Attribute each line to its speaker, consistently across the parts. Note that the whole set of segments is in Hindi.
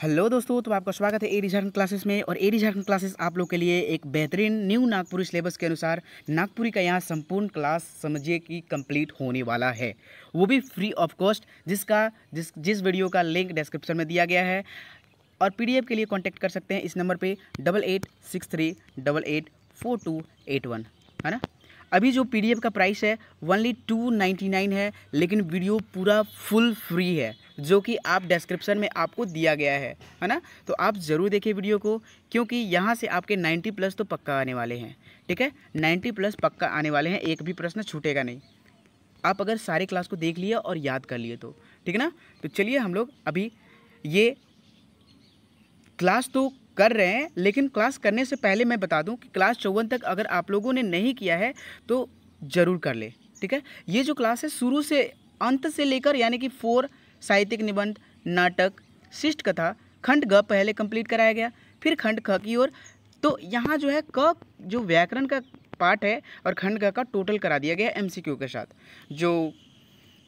Speaker 1: हेलो दोस्तों तो आपका स्वागत है ए झारखंड क्लासेस में और ए झारखंड क्लासेस आप लोग के लिए एक बेहतरीन न्यू नागपुरी सिलेबस के अनुसार नागपुरी का यहाँ संपूर्ण क्लास समझिए कि कंप्लीट होने वाला है वो भी फ्री ऑफ कॉस्ट जिसका जिस जिस वीडियो का लिंक डिस्क्रिप्शन में दिया गया है और पी के लिए कॉन्टैक्ट कर सकते हैं इस नंबर पर double eight six three double eight four two eight one है ना अभी जो पी का प्राइस है ओनली टू नाइन्टी नाइन है लेकिन वीडियो पूरा फुल फ्री है जो कि आप डिस्क्रिप्शन में आपको दिया गया है है ना तो आप ज़रूर देखिए वीडियो को क्योंकि यहाँ से आपके 90 प्लस तो पक्का आने वाले हैं ठीक है 90 प्लस पक्का आने वाले हैं एक भी प्रश्न छूटेगा नहीं आप अगर सारे क्लास को देख लिए और याद कर लिए तो ठीक है ना तो चलिए हम लोग अभी ये क्लास तो कर रहे हैं लेकिन क्लास करने से पहले मैं बता दूं कि क्लास चौवन तक अगर आप लोगों ने नहीं किया है तो ज़रूर कर ले ठीक है ये जो क्लास है शुरू से अंत से लेकर यानी कि फोर साहित्यिक निबंध नाटक शिष्ट कथा खंड ग पहले कंप्लीट कराया गया फिर खंड ख की ओर तो यहाँ जो है क जो व्याकरण का पार्ट है और खंड ग का टोटल करा दिया गया एम के साथ जो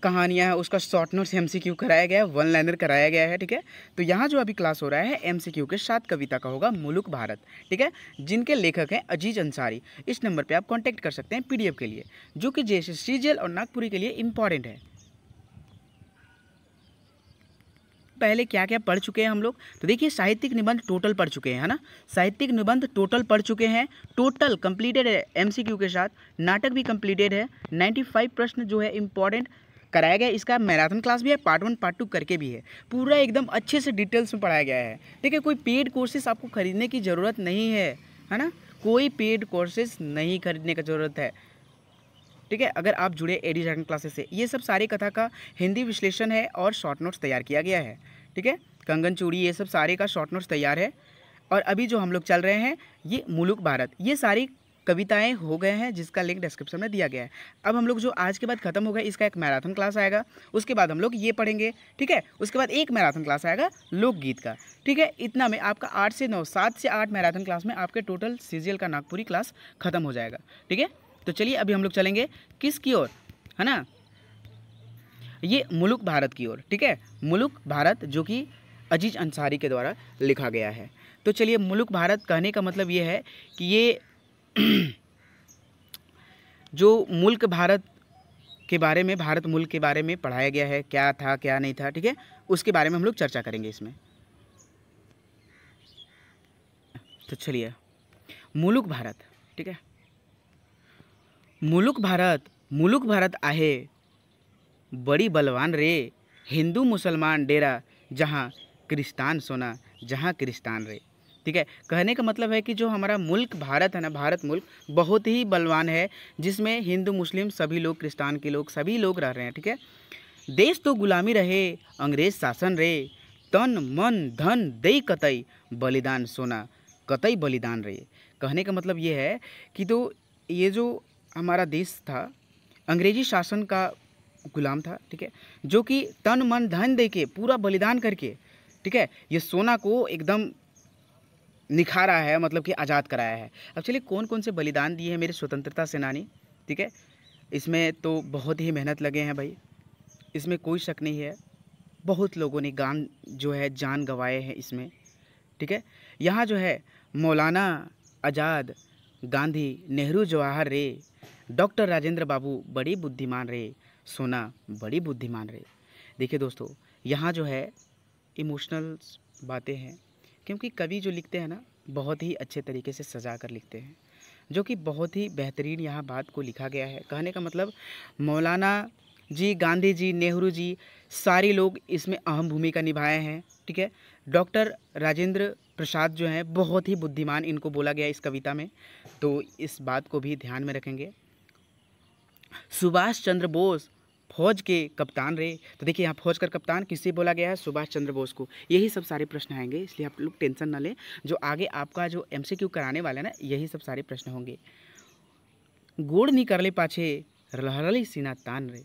Speaker 1: कहानियाँ हैं उसका short notes M C Q कराया गया है वन लाइनर कराया गया है ठीक है तो यहाँ जो अभी क्लास हो रहा है एम सी क्यू के साथ कविता का होगा मुलुक भारत ठीक है जिनके लेखक हैं अजीज अंसारी इस नंबर पे आप कांटेक्ट कर सकते हैं पीडीएफ के लिए जो कि जैसे सी और नागपुरी के लिए इंपॉर्टेंट है पहले क्या क्या पढ़ चुके हैं हम लोग तो देखिए साहित्यिक निबंध टोटल पढ़ चुके हैं है ना साहित्यिक निबंध टोटल पढ़ चुके हैं टोटल कंप्लीटेड है एमसीक्यू के साथ नाटक भी कंप्लीटेड है 95 प्रश्न जो है इंपॉर्टेंट कराया गया इसका मैराथन क्लास भी है पार्ट वन पार्ट टू करके भी है पूरा एकदम अच्छे से डिटेल्स में पढ़ाया गया है ठीक है कोई पेड कोर्सेस आपको खरीदने की ज़रूरत नहीं है है ना कोई पेड कोर्सेस नहीं खरीदने का ज़रूरत है ठीक है अगर आप जुड़े एडिशन क्लासेस से ये सब सारी कथा का हिंदी विश्लेषण है और शॉर्ट नोट्स तैयार किया गया है ठीक है कंगन चूड़ी ये सब सारे का शॉर्ट नोट्स तैयार है और अभी जो हम लोग चल रहे हैं ये मुलुक भारत ये सारी कविताएं हो गए हैं जिसका लिंक डिस्क्रिप्शन में दिया गया है अब हम लोग जो आज के बाद खत्म होगा इसका एक मैराथन क्लास आएगा उसके बाद हम लोग ये पढ़ेंगे ठीक है उसके बाद एक मैराथन क्लास आएगा लोकगीत का ठीक है इतना में आपका आठ से नौ सात से आठ मैराथन क्लास में आपके टोटल सीजीएल का नागपुरी क्लास खत्म हो जाएगा ठीक है तो चलिए अभी हम लोग चलेंगे किसकी ओर है ना ये मुलुक भारत की ओर ठीक है मुलुक भारत जो कि अजीज अंसारी के द्वारा लिखा गया है तो चलिए मुलुक भारत कहने का मतलब ये है कि ये जो मुल्क भारत के बारे में भारत मुल्क के बारे में पढ़ाया गया है क्या था क्या नहीं था ठीक है उसके बारे में हम लोग चर्चा करेंगे इसमें तो चलिए मुलुक भारत ठीक है मुलुक भारत मुलुक भारत आहे बड़ी बलवान रे हिंदू मुसलमान डेरा जहाँ क्रिस्तान सोना जहाँ क्रिस्तान रे ठीक है कहने का मतलब है कि जो हमारा मुल्क भारत है ना भारत मुल्क बहुत ही बलवान है जिसमें हिंदू मुस्लिम सभी लोग क्रिस्तान के लोग सभी लोग रह रहे हैं ठीक है देश तो गुलामी रहे अंग्रेज शासन रहे तन मन धन दे कतई बलिदान सोना कतई बलिदान रहे कहने का मतलब ये है कि तो ये जो हमारा देश था अंग्रेजी शासन का गुलाम था ठीक है जो कि तन मन धन दे के पूरा बलिदान करके ठीक है ये सोना को एकदम निखारा है मतलब कि आज़ाद कराया है अब चलिए कौन कौन से बलिदान दिए हैं मेरे स्वतंत्रता सेनानी ठीक है इसमें तो बहुत ही मेहनत लगे हैं भाई इसमें कोई शक नहीं है बहुत लोगों ने गान जो है जान गंवाए हैं इसमें ठीक है यहाँ जो है मौलाना आज़ाद गांधी नेहरू जवाहर रे डॉक्टर राजेंद्र बाबू बड़े बुद्धिमान रहे सोना बड़ी बुद्धिमान रही देखिए दोस्तों यहाँ जो है इमोशनल बातें हैं क्योंकि कवि जो लिखते हैं ना बहुत ही अच्छे तरीके से सजा कर लिखते हैं जो कि बहुत ही बेहतरीन यहाँ बात को लिखा गया है कहने का मतलब मौलाना जी गांधी जी नेहरू जी सारे लोग इसमें अहम भूमिका निभाए हैं ठीक है डॉक्टर राजेंद्र प्रसाद जो हैं बहुत ही बुद्धिमान इनको बोला गया इस कविता में तो इस बात को भी ध्यान में रखेंगे सुभाष चंद्र बोस फौज के कप्तान रहे तो देखिए यहाँ फौज का कप्तान किससे बोला गया है सुभाष चंद्र बोस को यही सब सारे प्रश्न आएंगे इसलिए आप लोग टेंशन ना लें जो आगे आपका जो एम कराने वाला है ना यही सब सारे प्रश्न होंगे गोड़ नहीं कर ले पाछे रलहरली सीना तान रहे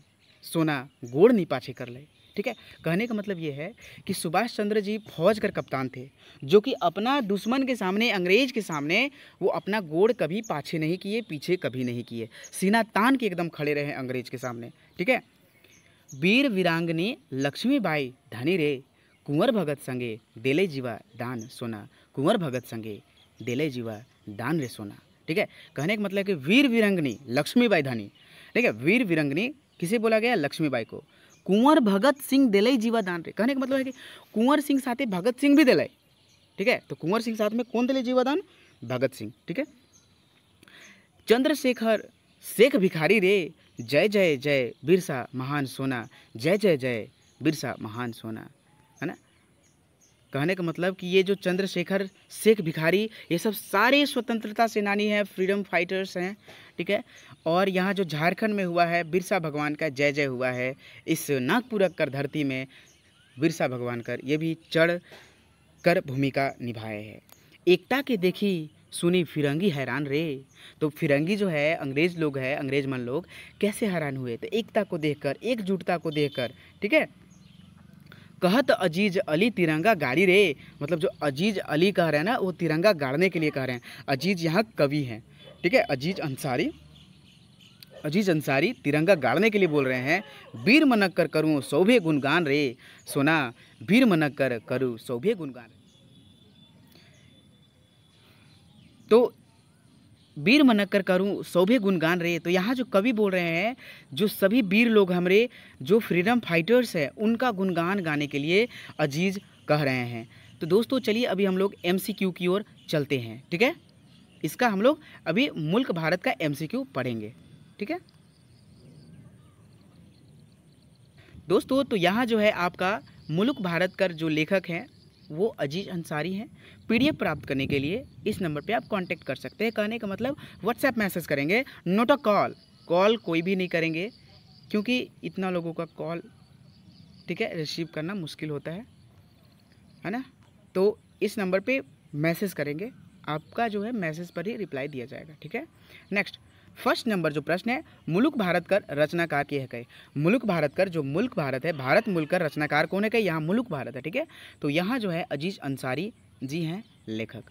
Speaker 1: सोना गोड़ नहीं पाछे कर ले ठीक है कहने का मतलब ये है कि सुभाष चंद्र जी फौज कर कप्तान थे जो कि अपना दुश्मन के सामने अंग्रेज के सामने वो अपना गोड़ कभी पाछे नहीं किए पीछे कभी नहीं किए सीना तान के एकदम खड़े रहे अंग्रेज के सामने ठीक है वीर वीरांगनी लक्ष्मीबाई रे कुंवर भगत संगे देले जीवा दान सोना कुंवर भगत संगे देले जीवा दान रे सोना ठीक है कहने का मतलब कि वीर वीरंगनी लक्ष्मीबाई धनी ठीक है वीर वीरंगनी किसे बोला गया लक्ष्मीबाई को कुंवर भगत सिंह देले जीवा दान रे कहने का मतलब है कि कुंवर सिंह साथे भगत सिंह भी दिले ठीक है तो कुंवर सिंह साथ में कौन दिले जीवादान भगत सिंह ठीक है चंद्रशेखर शेख भिखारी रे जय जय जय बिरसा महान सोना जय जय जय बिरसा महान सोना है ना कहने का मतलब कि ये जो चंद्रशेखर शेख भिखारी ये सब सारे स्वतंत्रता सेनानी हैं फ्रीडम फाइटर्स हैं ठीक है और यहाँ जो झारखंड में हुआ है बिरसा भगवान का जय जय हुआ है इस नागपुर कर धरती में बिरसा भगवान कर ये भी चढ़ कर भूमिका निभाए हैं एकता के देखी सुनी फिरंगी हैरान रे तो फिरंगी जो है अंग्रेज लोग है अंग्रेज मन लोग कैसे हैरान हुए तो एकता को देखकर एकजुटता को देखकर ठीक है कहत अजीज अली तिरंगा गाड़ी रे मतलब जो अजीज अली कह रहे हैं ना वो तिरंगा गाड़ने के लिए कह रहे हैं अजीज यहाँ कवि हैं ठीक है अजीज अंसारी अजीज अंसारी तिरंगा गाड़ने के लिए बोल रहे हैं वीर मनक कर करूँ सौभे गुणगान रे सोना वीर मनक कर करूँ सौभे गुणगान तो वीर मनक्कर करूँ सौभे गुणगान रहे तो यहाँ जो कवि बोल रहे हैं जो सभी वीर लोग हमारे जो फ्रीडम फाइटर्स हैं उनका गुणगान गाने के लिए अजीज़ कह रहे हैं तो दोस्तों चलिए अभी हम लोग एम की ओर चलते हैं ठीक है इसका हम लोग अभी मुल्क भारत का एम पढ़ेंगे ठीक है दोस्तों तो यहाँ जो है आपका मुल्क भारत का जो लेखक हैं वो अजीज अंसारी हैं पीडीएफ प्राप्त करने के लिए इस नंबर पे आप कांटेक्ट कर सकते हैं कहने का मतलब व्हाट्सएप मैसेज करेंगे नोट अ कॉल कॉल कोई भी नहीं करेंगे क्योंकि इतना लोगों का कॉल ठीक है रिसीव करना मुश्किल होता है है ना तो इस नंबर पे मैसेज करेंगे आपका जो है मैसेज पर ही रिप्लाई दिया जाएगा ठीक है नेक्स्ट फर्स्ट नंबर जो प्रश्न है मुलुक भारत कर रचनाकार की है कहे मुलुक भारत कर जो मुल्क भारत है भारत मुल्क कर रचनाकार कौन है कहे यहाँ मुलुक भारत है ठीक है तो यहाँ जो है अजीज अंसारी जी हैं लेखक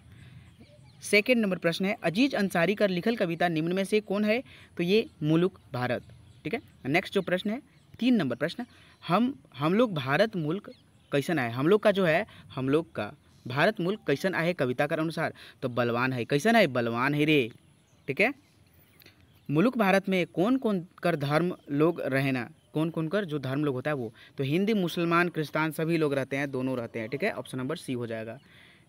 Speaker 1: सेकेंड नंबर प्रश्न है अजीज अंसारी कर लिखल कविता निम्न में से कौन है तो ये मुलुक भारत ठीक है नेक्स्ट जो प्रश्न है तीन नंबर प्रश्न हम हम लोग भारत मुल्क कैसन आए हम लोग का जो है हम लोग का भारत मुल्क कैसन आए कविता के अनुसार तो बलवान है कैसन है बलवान है रे ठीक है मुलुक भारत में कौन कौन कर धर्म लोग रहना कौन कौन कर जो धर्म लोग होता है वो तो हिंदी मुसलमान क्रिस्तान सभी लोग रहते हैं दोनों रहते हैं ठीक है ऑप्शन नंबर सी हो जाएगा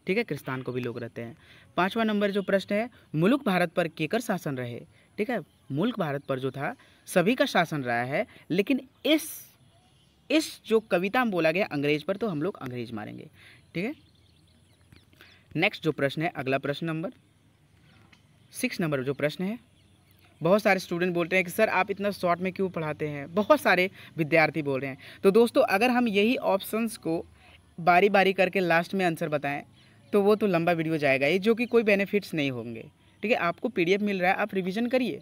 Speaker 1: ठीक है क्रिस्तान को भी लोग रहते हैं पाँचवा नंबर जो प्रश्न है मुल्क भारत पर केकर शासन रहे ठीक है मुल्क भारत पर जो था सभी का शासन रहा है लेकिन इस इस जो कविता में बोला गया अंग्रेज पर तो हम लोग अंग्रेज मारेंगे ठीक है नेक्स्ट जो प्रश्न है अगला प्रश्न नंबर सिक्स नंबर जो प्रश्न है बहुत सारे स्टूडेंट बोलते हैं कि सर आप इतना शॉर्ट में क्यों पढ़ाते हैं बहुत सारे विद्यार्थी बोल रहे हैं तो दोस्तों अगर हम यही ऑप्शंस को बारी बारी करके लास्ट में आंसर बताएं तो वो तो लंबा वीडियो जाएगा ये जो कि कोई बेनिफिट्स नहीं होंगे ठीक है आपको पी मिल रहा है आप रिविज़न करिए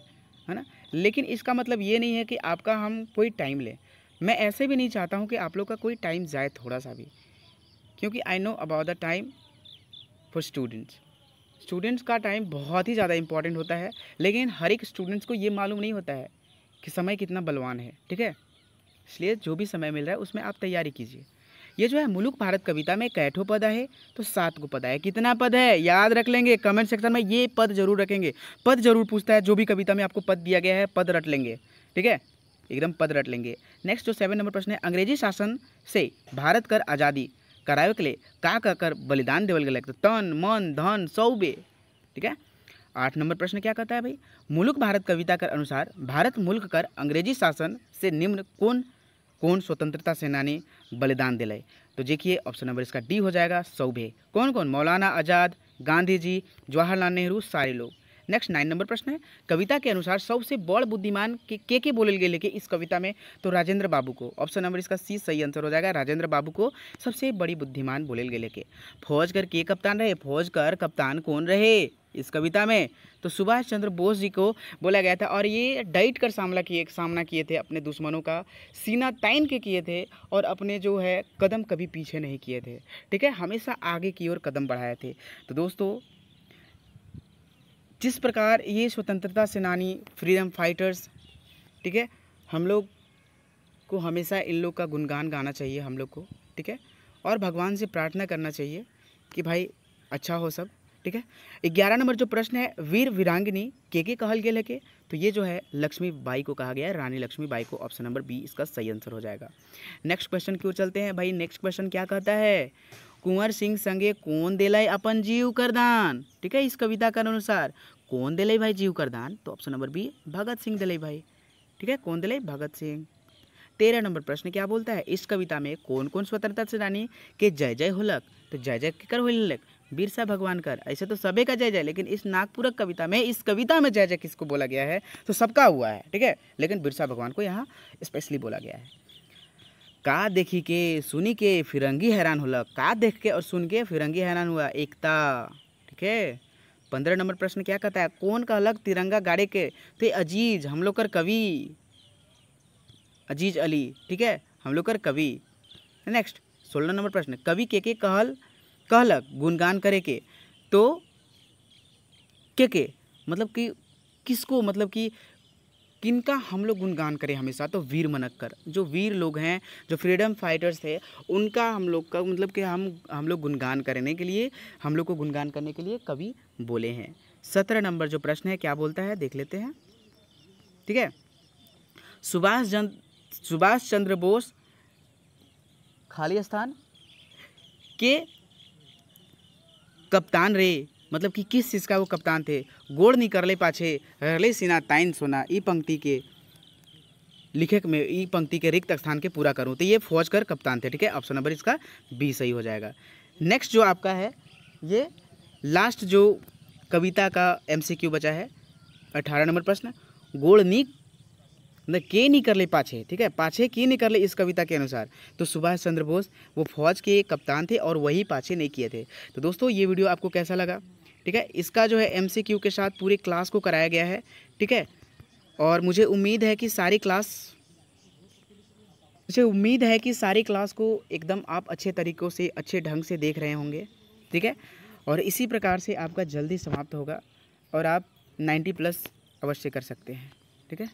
Speaker 1: है ना लेकिन इसका मतलब ये नहीं है कि आपका हम कोई टाइम लें मैं ऐसे भी नहीं चाहता हूँ कि आप लोग का कोई टाइम जाए थोड़ा सा भी क्योंकि I know about the time for students students का टाइम बहुत ही ज़्यादा इंपॉर्टेंट होता है लेकिन हर एक स्टूडेंट्स को ये मालूम नहीं होता है कि समय कितना बलवान है ठीक है इसलिए जो भी समय मिल रहा है उसमें आप तैयारी कीजिए ये जो है मुलुक भारत कविता में कैठो पद है तो सात को पद है कितना पद है याद रख लेंगे कमेंट सेक्शन में ये पद जरूर रखेंगे पद जरूर पूछता है जो भी कविता में आपको पद दिया गया है पद रट लेंगे ठीक है एकदम पद रट लेंगे नेक्स्ट जो सेवन नंबर प्रश्न है अंग्रेजी शासन से भारत कर आज़ादी करावे के लिए का का कर बलिदान देवल गया तो तन मन धन सौबे ठीक है आठ नंबर प्रश्न क्या कहता है भाई मुलुक भारत कविता के अनुसार भारत मुल्क कर अंग्रेजी शासन से निम्न कौन कौन स्वतंत्रता सेनानी बलिदान दिले तो देखिए ऑप्शन नंबर इसका डी हो जाएगा सौभे कौन कौन मौलाना आज़ाद गांधी जी जवाहरलाल नेहरू सारे लोग नेक्स्ट नाइन नंबर प्रश्न है कविता के अनुसार सबसे बड़ बुद्धिमान के के के बोले गए लेके इस कविता में तो राजेंद्र बाबू को ऑप्शन नंबर इसका सी सही आंसर हो जाएगा राजेंद्र बाबू को सबसे बड़ी बुद्धिमान बोले गए लेके फौज कर के कप्तान रहे फौज कर कप्तान कौन रहे इस कविता में तो सुभाष चंद्र बोस जी को बोला गया था और ये डाइट कर सामना किए सामना किए थे अपने दुश्मनों का सीना ताइन के किए थे और अपने जो है कदम कभी पीछे नहीं किए थे ठीक है हमेशा आगे की ओर कदम बढ़ाए थे तो दोस्तों जिस प्रकार ये स्वतंत्रता सेनानी फ्रीडम फाइटर्स ठीक है हम लोग को हमेशा इन लोग का गुणगान गाना चाहिए हम लोग को ठीक है और भगवान से प्रार्थना करना चाहिए कि भाई अच्छा हो सब ठीक है ग्यारह नंबर जो प्रश्न है वीर वीरांगनी के के कहल गए है के तो ये जो है लक्ष्मी बाई को कहा गया है रानी लक्ष्मी बाई को ऑप्शन नंबर बी इसका सही आंसर हो जाएगा नेक्स्ट क्वेश्चन की ओर चलते हैं भाई नेक्स्ट क्वेश्चन क्या कहता है कुंवर सिंह संगे कौन दिले अपन जीव कर दान ठीक है इस कविता के अनुसार कौन दिले भाई जीव कर दान तो option number B Bhagat Singh दिले भाई ठीक है कौन दिले भगत सिंह तेरह नंबर प्रश्न क्या बोलता है इस कविता में कौन कौन स्वतंत्रता सेनानी के जय जय होलक तो जय जय कर होलक बिरसा भगवान कर ऐसे तो सभी का जय जय लेकिन इस नागपुरक कविता में इस कविता में जय जय किसको बोला गया है तो सबका हुआ है ठीक है लेकिन बिरसा भगवान को यहाँ स्पेशली बोला गया है का देखी के सुनी के फिरंगी हैरान होला का देख के और सुन के फिरंगी हैरान हुआ एकता ठीक है पंद्रह नंबर प्रश्न क्या कहता है कौन कहलक तिरंगा गाड़े के तो अजीज हम लोग कर कवि अजीज अली ठीक है हम लोग कर कवि नेक्स्ट सोलह नंबर प्रश्न कवि के के कहल कहलक गुणगान करे के तो के के मतलब कि किसको मतलब कि किनका हम लोग गुणगान करें हमेशा तो वीर मनक्कर जो वीर लोग हैं जो फ्रीडम फाइटर्स थे उनका हम लोग का मतलब कि हम हम लोग गुणगान करने के लिए हम लोग को गुणगान करने के लिए कवि बोले हैं सत्रह नंबर जो प्रश्न है क्या बोलता है देख लेते हैं ठीक है सुभाष चंद्र सुभाष चंद्र बोस खाली स्थान के कप्तान रे मतलब कि किस चीज़ का वो कप्तान थे गोड़ नहीं कर ले पाछे रले सिना ताइन सोना ई पंक्ति के लिखक में ई पंक्ति के रिक्त स्थान के पूरा करूँ तो ये फौज कर कप्तान थे ठीक है ऑप्शन नंबर इसका बी सही हो जाएगा नेक्स्ट जो आपका है ये लास्ट जो कविता का एम बचा है अठारह नंबर प्रश्न गोड़नी न के नहीं कर ले पाछे ठीक है पाछे की नहीं कर ले इस कविता के अनुसार तो सुभाष चंद्र बोस वो फौज के कप्तान थे और वही पाछे नहीं किए थे तो दोस्तों ये वीडियो आपको कैसा लगा ठीक है इसका जो है एम के साथ पूरे क्लास को कराया गया है ठीक है और मुझे उम्मीद है कि सारी क्लास मुझे उम्मीद है कि सारी क्लास को एकदम आप अच्छे तरीक़ों से अच्छे ढंग से देख रहे होंगे ठीक है और इसी प्रकार से आपका जल्दी समाप्त होगा और आप 90 प्लस अवश्य कर सकते हैं ठीक है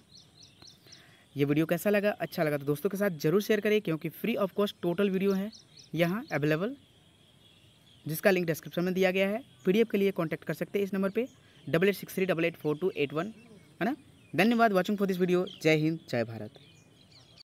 Speaker 1: ये वीडियो कैसा लगा अच्छा लगा तो दोस्तों के साथ ज़रूर शेयर करें क्योंकि free of cost total video है यहाँ अवेलेबल जिसका लिंक डिस्क्रिप्शन में दिया गया है पीडीएफ के लिए कॉन्टैक्ट कर सकते हैं इस नंबर पर double eight six three double eight four two eight one है ना धन्यवाद वॉचिंग फॉर दिस वीडियो जय हिंद जय भारत